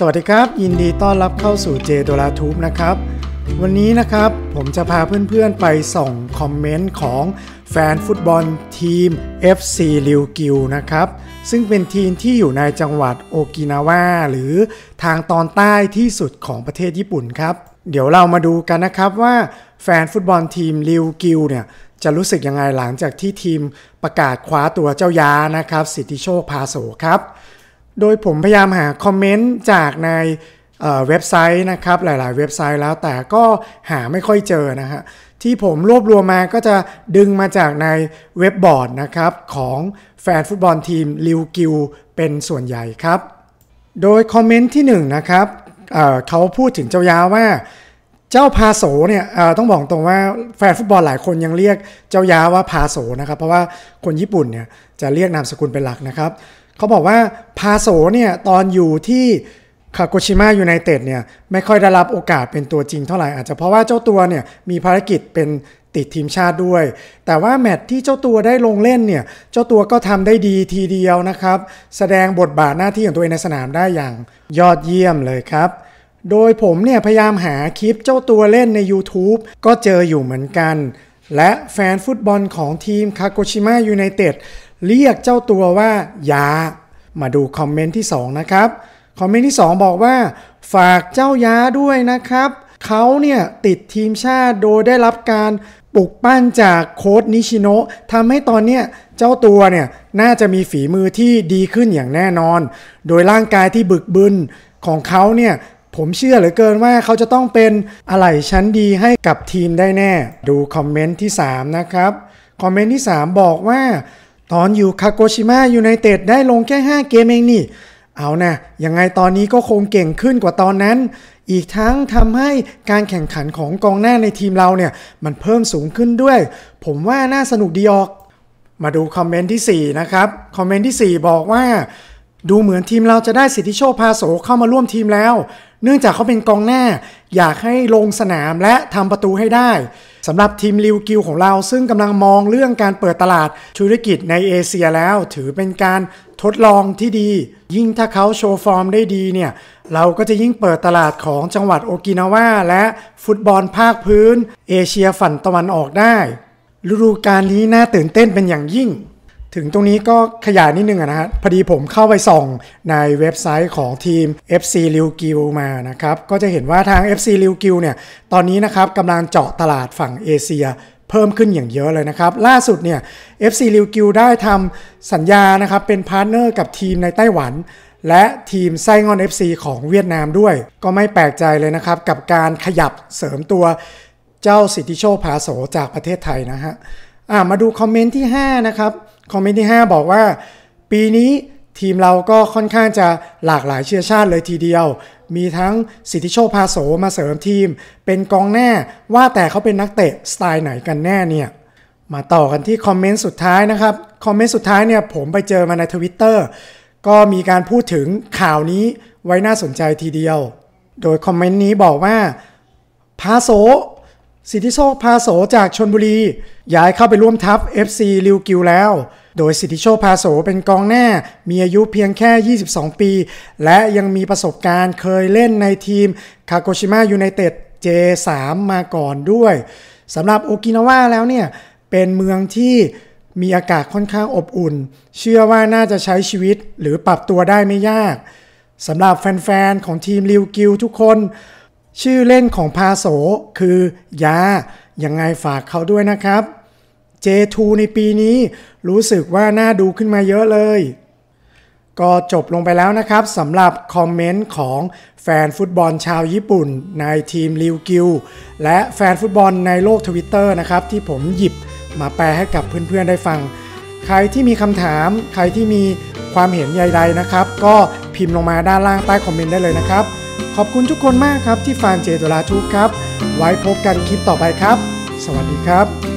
สวัสดีครับ ยินดีต้อนรับเข้าสู่เจดลาทูบนะครับ วันนี้นะครับ ผมจะพาเพื่อนๆไปส่องคอมเมนต์ของแฟนฟุตบอลทีม FC ลิวกิวนะครับ ซึ่งเป็นทีมที่อยู่ในจังหวัดโอกินาวาหรือทางตอนใต้ที่สุดของประเทศญี่ปุ่นครับ เดี๋ยวเรามาดูกันนะครับว่าแฟนฟุตบอลทีมลิวกิวเนี่ย จะรู้สึกยังไงหลังจากที่ทีมประกาศคว้าตัวเจ้าย้านะครับสิทธิโชคพาโสครับโดยผมพยายามหาคอมเมนต์จากในเว็บไซต์นะครับหลายๆเว็บไซต์แล้วแต่ก็หาไม่ค่อยเจอนะฮะที่ผมรวบรวมมาก็จะดึงมาจากในเว็บบอร์ดนะครับของแฟนฟุตบอลทีมลิวกิวเป็นส่วนใหญ่ครับ โดยคอมเมนต์ที่1นนะครับเเขาพูดถึงเจ้ายาว่าเจ้าพาโสเนี่ยต้องบอกตรงว่าแฟนฟุตบอลหลายคนยังเรียกเจ้ายาว่าพาโสนะครับเพราะว่าคนญี่ปุ่นเนี่ยจะเรียกนามสกุลเป็นหลักนะครับเขาบอกว่าพาโซเนี่ยตอนอยู่ที่คาโกชิมะยูไนเต็ดเนี่ยไม่ค่อยได้รับโอกาสเป็นตัวจริงเท่าไหร่อาจจะเพราะว่าเจ้าตัวเนี่ยมีภารกิจเป็นติดทีมชาติด้วย แต่ว่าแมตที่เจ้าตัวได้ลงเล่นเนี่ยเจ้าตัวก็ทำได้ดีทีเดียวนะครับแสดงบทบาทหน้าที่ของตัวเองในสนามได้อย่างยอดเยี่ยมเลยครับ โดยผมเนี่ยพยายามหาคลิปเจ้าตัวเล่นใน YouTube ก็เจออยู่เหมือนกันและแฟนฟุตบอลของทีมคาโกชิมะยูไนเต็ดเรียกเจ้าตัวว่า ยา มาดูคอมเมนต์ที่ 2 นะครับ คอมเมนต์ที่ 2 บอกว่าฝากเจ้ายาด้วยนะครับเขาเนี่ยติดทีมชาติโดยได้รับการปลุกปั้นจากโค้ดนิชิโนะทำให้ตอนเนี้ยเจ้าตัวเนี่ยน่าจะมีฝีมือที่ดีขึ้นอย่างแน่นอน โดยร่างกายที่บึกบึนของเขาเนี่ยผมเชื่อเหลือเกินว่าเขาจะต้องเป็นอะไรชั้นดีให้กับทีมได้แน่ ดูคอมเมนต์ที่ 3 นะครับ คอมเมนต์ที่ 3 บอกว่า ตอนอยู่คาโกชิมะยูไนเต็ดได้ลงแค่5เกมเองนี่ เอานะ ยังไงตอนนี้ก็คงเก่งขึ้นกว่าตอนนั้น อีกทั้งทำให้การแข่งขันของกองหน้าในทีมเราเนี่ย มันเพิ่มสูงขึ้นด้วย ผมว่าน่าสนุกดีออก มาดูคอมเมนต์ที่4 นะครับคอมเมนต์ที่4 บอกว่าดูเหมือนทีมเราจะได้สิทธิโชคพาโสเข้ามาร่วมทีมแล้ว เนื่องจากเขาเป็นกองหน้า อยากให้ลงสนามและทำประตูให้ได้สำหรับทีมลิวกิวของเราซึ่งกำลังมองเรื่องการเปิดตลาดธุรกิจในเอเชียแล้ว ถือเป็นการทดลองที่ดี ยิ่งถ้าเขาโชว์ฟอร์มได้ดีเนี่ย เราก็จะยิ่งเปิดตลาดของจังหวัดโอกินาวาและฟุตบอลภาคพื้น เอเชียฝั่นตะวันออกได้ฤดูกาลนี้น่าตื่นเต้นเป็นอย่างยิ่งถึงตรงนี้ก็ขยายนิดนึงนะฮะ พอดีผมเข้าไปส่องในเว็บไซต์ของทีม FC ลิวกิวมานะครับ ก็จะเห็นว่าทาง FC ลิวกิวเนี่ย ตอนนี้นะครับกำลังเจาะตลาดฝั่งเอเชียเพิ่มขึ้นอย่างเยอะเลยนะครับ ล่าสุดเนี่ย FC ลิวกิวได้ทำสัญญานะครับ เป็นพาร์ทเนอร์กับทีมในไต้หวัน และทีมไซงอน FC ของเวียดนามด้วย ก็ไม่แปลกใจเลยนะครับ กับการขยับเสริมตัวเจ้าสิทธิโชคพาโสจากประเทศไทยนะฮะมาดูคอมเมนต์ที่5 นะครับคอมเมนต์ที่ 5 บอกว่าปีนี้ทีมเราก็ค่อนข้างจะหลากหลายเชื้อชาติเลยทีเดียว มีทั้งสิทธิโชคพาโสมาเสริมทีมเป็นกองแน่ว่าแต่เขาเป็นนักเตะ สไตล์ไหนกันแน่เนี่ย มาต่อกันที่คอมเมนต์สุดท้ายนะครับ คอมเมนต์สุดท้ายเนี่ยผมไปเจอมาในทวิตเตอร์ก็มีการพูดถึงข่าวนี้ไว้น่าสนใจทีเดียว โดยคอมเมนต์นี้บอกว่าพาโซสิทธิโชคพาโส จากชนบุรี ย้ายเข้าไปร่วมทัพ FC ลิวกิวแล้ว โดยสิทธิโชคพาโส เป็นกองหน้ามีอายุเพียงแค่ 22 ปี และยังมีประสบการณ์เคยเล่นในทีมคาโกชิมะยูไนเต็ด J3 มาก่อนด้วย สำหรับโอกินาวาแล้วเนี่ย เป็นเมืองที่มีอากาศค่อนข้างอบอุ่น เชื่อว่าน่าจะใช้ชีวิตหรือปรับตัวได้ไม่ยาก สำหรับแฟนๆของทีมลิวกิว ทุกคนชื่อเล่นของพาโสคือ ยา ยังไงฝากเขาด้วยนะครับ J2 ในปีนี้รู้สึกว่าน่าดูขึ้นมาเยอะเลย ก็จบลงไปแล้วนะครับสำหรับคอมเมนต์ของแฟนฟุตบอลชาวญี่ปุ่นในทีมริวกิว และแฟนฟุตบอลในโลกทวิตเตอร์นะครับ ที่ผมหยิบมาแปลให้กับเพื่อนๆได้ฟัง ใครที่มีคำถามใครที่มีความเห็นใดๆนะครับ ก็พิมพ์ลงมาด้านล่างใต้คอมเมนต์ได้เลยนะครับขอบคุณทุกคนมากครับที่ฟังเจตุลาทูครับ ไว้พบกันคลิปต่อไปครับ สวัสดีครับ